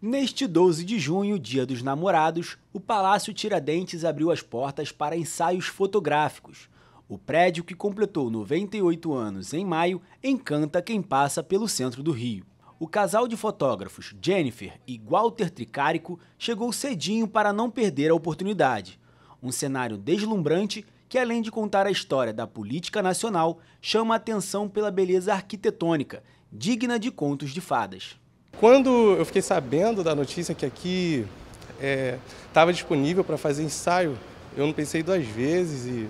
Neste 12 de junho, dia dos namorados, o Palácio Tiradentes abriu as portas para ensaios fotográficos. O prédio, que completou 98 anos em maio, encanta quem passa pelo centro do Rio. O casal de fotógrafos Jennifer e Walter Tricarico chegou cedinho para não perder a oportunidade. Um cenário deslumbrante que, além de contar a história da política nacional, chama a atenção pela beleza arquitetônica, digna de contos de fadas. Quando eu fiquei sabendo da notícia que aqui estava é, disponível para fazer ensaio, eu não pensei duas vezes e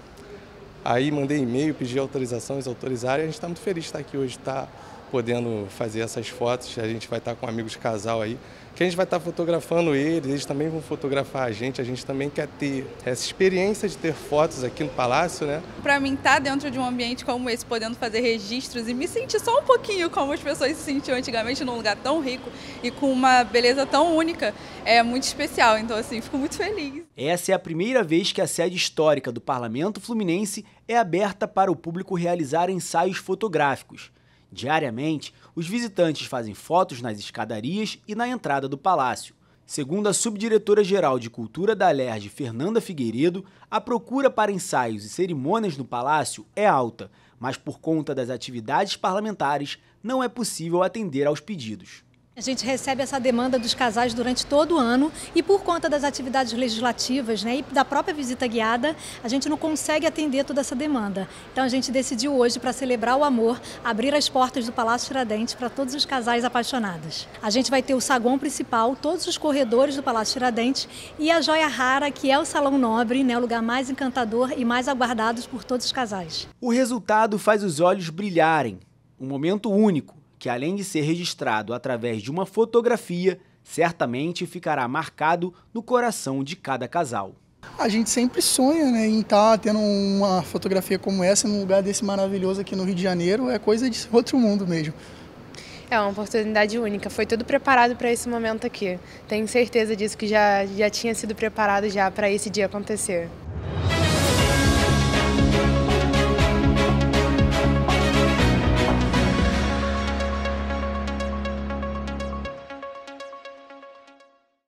aí mandei e-mail, pedi autorização, eles autorizaram e a gente está muito feliz de estar aqui hoje, tá? podendo fazer essas fotos. A gente vai estar com amigos de casal aí, que a gente vai estar fotografando eles, eles também vão fotografar a gente. A gente também quer ter essa experiência de ter fotos aqui no palácio, né? Para mim, estar tá dentro de um ambiente como esse, podendo fazer registros e me sentir só um pouquinho como as pessoas se sentiam antigamente num lugar tão rico e com uma beleza tão única, é muito especial. Então, assim, fico muito feliz. Essa é a primeira vez que a sede histórica do Parlamento Fluminense é aberta para o público realizar ensaios fotográficos. Diariamente, os visitantes fazem fotos nas escadarias e na entrada do palácio. Segundo a subdiretora-geral de Cultura da Alerj, Fernanda Figueiredo, a procura para ensaios e cerimônias no palácio é alta, mas por conta das atividades parlamentares não é possível atender aos pedidos. A gente recebe essa demanda dos casais durante todo o ano e por conta das atividades legislativas né, e da própria visita guiada, a gente não consegue atender toda essa demanda. Então a gente decidiu hoje, para celebrar o amor, abrir as portas do Palácio Tiradentes para todos os casais apaixonados. A gente vai ter o saguão principal, todos os corredores do Palácio Tiradentes e a joia rara, que é o Salão Nobre, né, o lugar mais encantador e mais aguardado por todos os casais. O resultado faz os olhos brilharem. Um momento único que além de ser registrado através de uma fotografia, certamente ficará marcado no coração de cada casal. A gente sempre sonha né, em estar tá tendo uma fotografia como essa num lugar desse maravilhoso aqui no Rio de Janeiro, é coisa de outro mundo mesmo. É uma oportunidade única, foi tudo preparado para esse momento aqui. Tenho certeza disso que já, já tinha sido preparado já para esse dia acontecer.